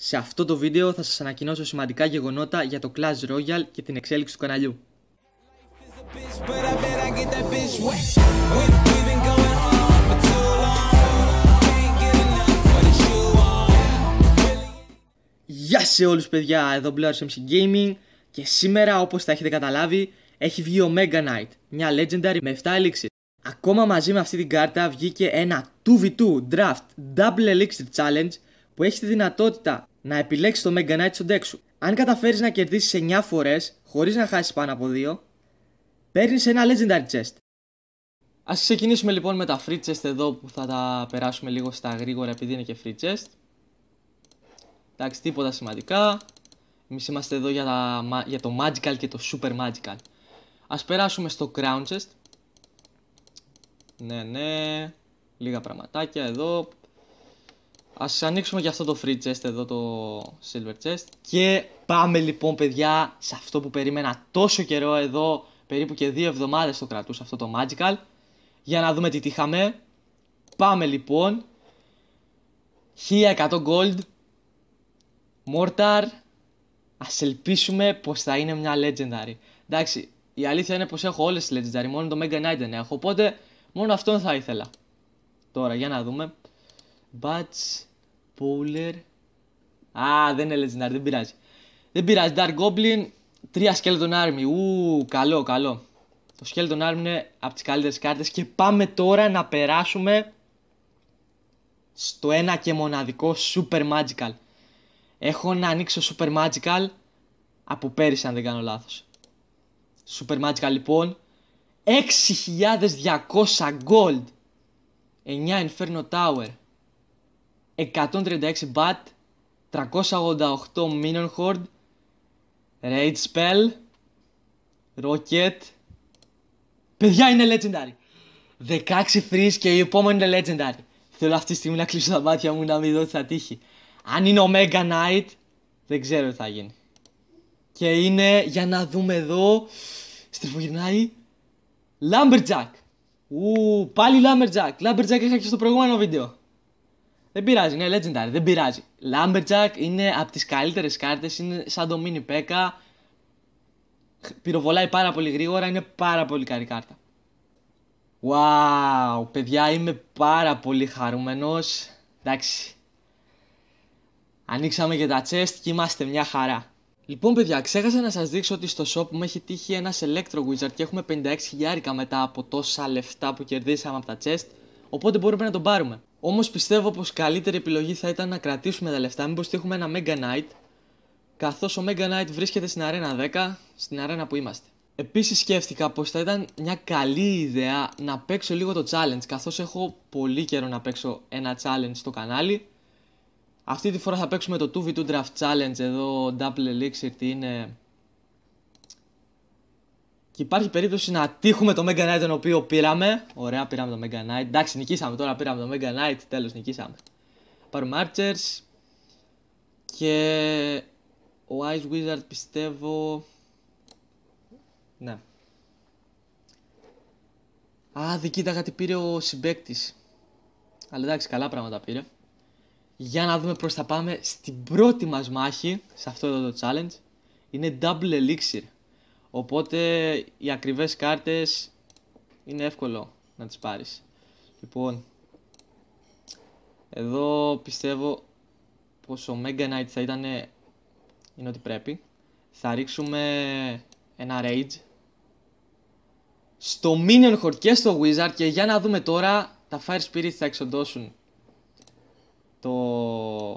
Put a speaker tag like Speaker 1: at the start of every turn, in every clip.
Speaker 1: Σε αυτό το βίντεο θα σας ανακοινώσω σημαντικά γεγονότα για το Clash Royale και την εξέλιξη του καναλιού. Γεια σε όλους παιδιά, εδώ Blair MC Gaming και σήμερα όπως θα έχετε καταλάβει έχει βγει ο Mega Knight, μια legendary με 7 elixir. Ακόμα μαζί με αυτή την κάρτα βγήκε ένα 2v2 draft double elixir challenge που έχει τη δυνατότητα να επιλέξεις το Mega Knight στον deck σου. Αν καταφέρεις να κερδίσεις 9 φορές χωρίς να χάσεις πάνω από 2, παίρνεις ένα Legendary Chest. Ας ξεκινήσουμε λοιπόν με τα free chest εδώ που θα τα περάσουμε λίγο στα γρήγορα επειδή είναι και free chest. Εντάξει, τίποτα σημαντικά. Εμείς είμαστε εδώ για, τα, για το magical και το super magical. Ας περάσουμε στο crown chest. Ναι, ναι. Λίγα πραγματάκια εδώ. Ας ανοίξουμε και αυτό το free chest εδώ, το silver chest. Και πάμε λοιπόν παιδιά σε αυτό που περίμενα τόσο καιρό εδώ, περίπου και δύο εβδομάδες το κρατούσα αυτό το magical. Για να δούμε τι τύχαμε. Πάμε λοιπόν. 1100 gold. Mortar. Ας ελπίσουμε πως θα είναι μια legendary. Εντάξει, η αλήθεια είναι πως έχω όλες τις legendary, μόνο το Mega Knight δεν έχω, οπότε μόνο αυτόν θα ήθελα. Τώρα, για να δούμε. Batch. Bowler. Α, δεν είναι Legendary, δεν πειράζει. Δεν πειράζει, Dark Goblin, 3 Skeleton Army. Ου, καλό, καλό. Το Skeleton Army είναι από τις καλύτερες κάρτες και πάμε τώρα να περάσουμε στο ένα και μοναδικό Super Magical. Έχω να ανοίξω Super Magical από πέρυσι αν δεν κάνω λάθος. Super Magical λοιπόν, 6.200 gold, 9 Inferno Tower, 136 bat, 388 minion horde, raid spell, rocket. Παιδιά είναι legendary. 16 freeze και η επόμενη είναι legendary. Θέλω αυτή τη στιγμή να κλείσω τα μάτια μου να μην δω τι θα τύχει. Αν είναι Omega Knight, δεν ξέρω τι θα γίνει. Και είναι, για να δούμε εδώ, στριφογυρνάει, Λαμπερτζακ Ου, πάλι Λαμπερτζακ Λαμπερτζακ είχα και στο προηγούμενο βίντεο. Δεν πειράζει, είναι legendary, δεν πειράζει. Lumberjack είναι από τις καλύτερες κάρτες, είναι σαν το mini P.E.K.K.A. Πυροβολάει πάρα πολύ γρήγορα, είναι πάρα πολύ καλή κάρτα. Wow, παιδιά, είμαι πάρα πολύ χαρούμενος. Εντάξει. Ανοίξαμε και τα chest και είμαστε μια χαρά. Λοιπόν παιδιά, ξέχασα να σας δείξω ότι στο shop μου έχει τύχει ένας Electro Wizard και έχουμε 56 χιλιάρικα μετά από τόσα λεφτά που κερδίσαμε από τα chest, οπότε μπορούμε να τον πάρουμε. Όμως πιστεύω πως καλύτερη επιλογή θα ήταν να κρατήσουμε τα λεφτά, μήπως έχουμε ένα Mega Knight. Καθώς ο Mega Knight βρίσκεται στην αρένα 10, στην αρένα που είμαστε. Επίσης σκέφτηκα πως θα ήταν μια καλή ιδέα να παίξω λίγο το challenge, καθώς έχω πολύ καιρό να παίξω ένα challenge στο κανάλι. Αυτή τη φορά θα παίξουμε το 2v2 draft challenge εδώ, double elixir, τι είναι και υπάρχει περίπτωση να τύχουμε το Mega Knight τον οποίο πήραμε. Ωραία, πήραμε το Mega Knight. Εντάξει, νικήσαμε τώρα, πήραμε το Mega Knight. Τέλος, νικήσαμε. Πάρουμε Archers. Και ο Ice Wizard πιστεύω. Ναι. Α, δεν κοίταγα τι πήρε ο συμπέκτη. Αλλά εντάξει, καλά πράγματα πήρε. Για να δούμε προς θα πάμε στην πρώτη μας μάχη, σε αυτό εδώ το challenge. Είναι Double Elixir. Οπότε οι ακριβές κάρτες είναι εύκολο να τις πάρεις. Λοιπόν, εδώ πιστεύω πως ο Mega Knight θα ήταν, είναι ότι πρέπει. Θα ρίξουμε ένα Rage. Στο Minion Horde και στο Wizard και για να δούμε τώρα τα Fire Spirit θα εξοντώσουν το...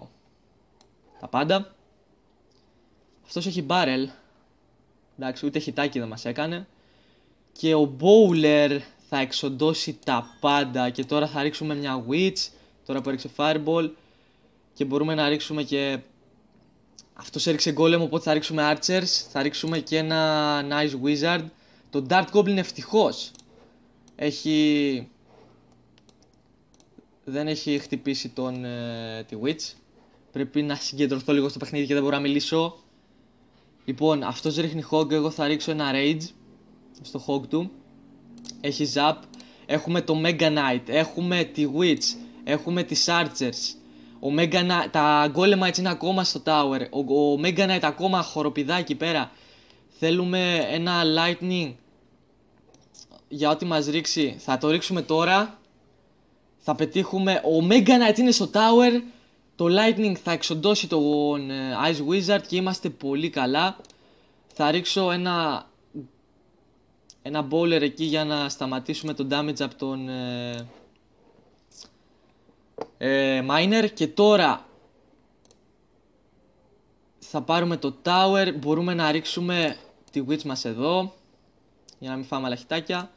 Speaker 1: τα πάντα. Αυτός έχει Barrel, εντάξει, ούτε χιτάκι δεν μας έκανε. Και ο Bowler θα εξοντώσει τα πάντα και τώρα θα ρίξουμε μια Witch, τώρα που έριξε Fireball και μπορούμε να ρίξουμε και... Αυτός έριξε Golem οπότε θα ρίξουμε Archers, θα ρίξουμε και ένα Nice Wizard. Το Dart Goblin ευτυχώς έχει... Δεν έχει χτυπήσει τον, ε, τη Witch. Πρέπει να συγκεντρωθώ λίγο στο παιχνίδι και δεν μπορώ να μιλήσω. Λοιπόν, αυτός ρίχνει hog, εγώ θα ρίξω ένα rage στο hog του. Έχει zap, έχουμε το Mega Knight, έχουμε τη Witch, έχουμε τις Archers. Ο Mega Knight, τα Golemites είναι ακόμα στο tower, ο, ο Mega Knight ακόμα χοροπηδά εκεί πέρα. Θέλουμε ένα lightning για ό,τι μας ρίξει. Θα το ρίξουμε τώρα. Θα πετύχουμε. Ο Mega Knight είναι στο tower. Το Lightning θα εξοντώσει τον ε, Ice Wizard και είμαστε πολύ καλά. Θα ρίξω ένα, ένα bowler εκεί για να σταματήσουμε τον damage από τον ε, ε, Miner. Και τώρα θα πάρουμε το Tower. Μπορούμε να ρίξουμε τη Witch μας εδώ για να μην φάμε αλαχιτάκια.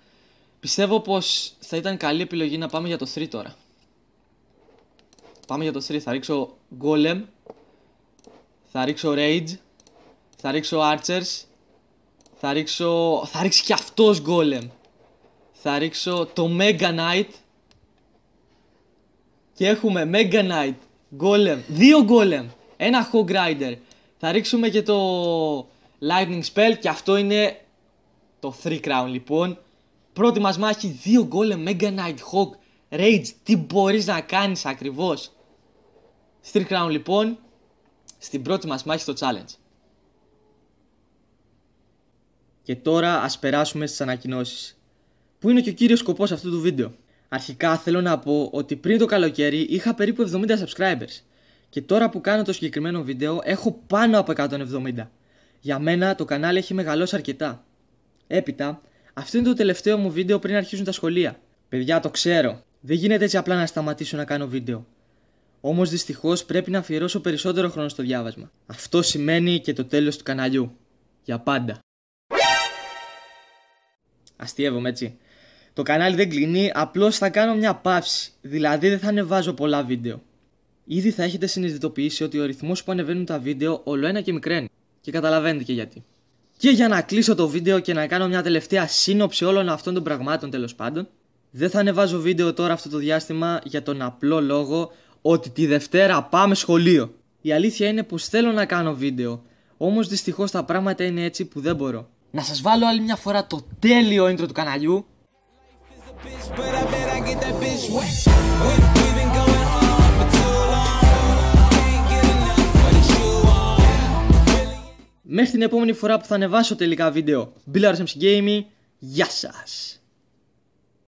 Speaker 1: Πιστεύω πως θα ήταν καλή επιλογή να πάμε για το 3 τώρα. Πάμε για το 3. Θα ρίξω Golem. Θα ρίξω Rage. Θα ρίξω Archers. Θα ρίξω... Θα ρίξει κι αυτός Golem. Θα ρίξω το Mega Knight. Και έχουμε Mega Knight. Golem. Δύο Golem. Ένα Hog Rider. Θα ρίξουμε και το Lightning Spell. Και αυτό είναι το 3 Crown λοιπόν. Πρώτη μας μάχη. Δύο Golem. Mega Knight. Hog. Rage. Τι μπορείς να κάνεις ακριβώς. Steel Crown λοιπόν στην πρώτη μας μάχη στο challenge. Και τώρα ας περάσουμε στις ανακοινώσεις. Που είναι και ο κύριος σκοπός αυτού του βίντεο. Αρχικά θέλω να πω ότι πριν το καλοκαίρι είχα περίπου 70 subscribers. Και τώρα που κάνω το συγκεκριμένο βίντεο έχω πάνω από 170. Για μένα το κανάλι έχει μεγαλώσει αρκετά. Έπειτα, αυτό είναι το τελευταίο μου βίντεο πριν αρχίσουν τα σχολεία. Παιδιά το ξέρω. Δεν γίνεται έτσι απλά να σταματήσω να κάνω βίντεο. Όμως δυστυχώς πρέπει να αφιερώσω περισσότερο χρόνο στο διάβασμα. Αυτό σημαίνει και το τέλος του καναλιού. Για πάντα. Αστείευομαι έτσι. Το κανάλι δεν κλείνει, απλώς θα κάνω μια παύση. Δηλαδή δεν θα ανεβάζω πολλά βίντεο. Ήδη θα έχετε συνειδητοποιήσει ότι ο ρυθμός που ανεβαίνουν τα βίντεο ολοένα και μικραίνει. Και καταλαβαίνετε και γιατί. Και για να κλείσω το βίντεο και να κάνω μια τελευταία σύνοψη όλων αυτών των πραγμάτων τέλος πάντων, δεν θα ανεβάζω βίντεο τώρα αυτό το διάστημα για τον απλό λόγο ότι τη Δευτέρα πάμε σχολείο. Η αλήθεια είναι πως θέλω να κάνω βίντεο. Όμως δυστυχώς τα πράγματα είναι έτσι που δεν μπορώ. Να σας βάλω άλλη μια φορά το τέλειο intro του καναλιού. Μέχρι την επόμενη φορά που θα ανεβάσω τελικά βίντεο. Μπίλαρος MC Gaming, γεια σας!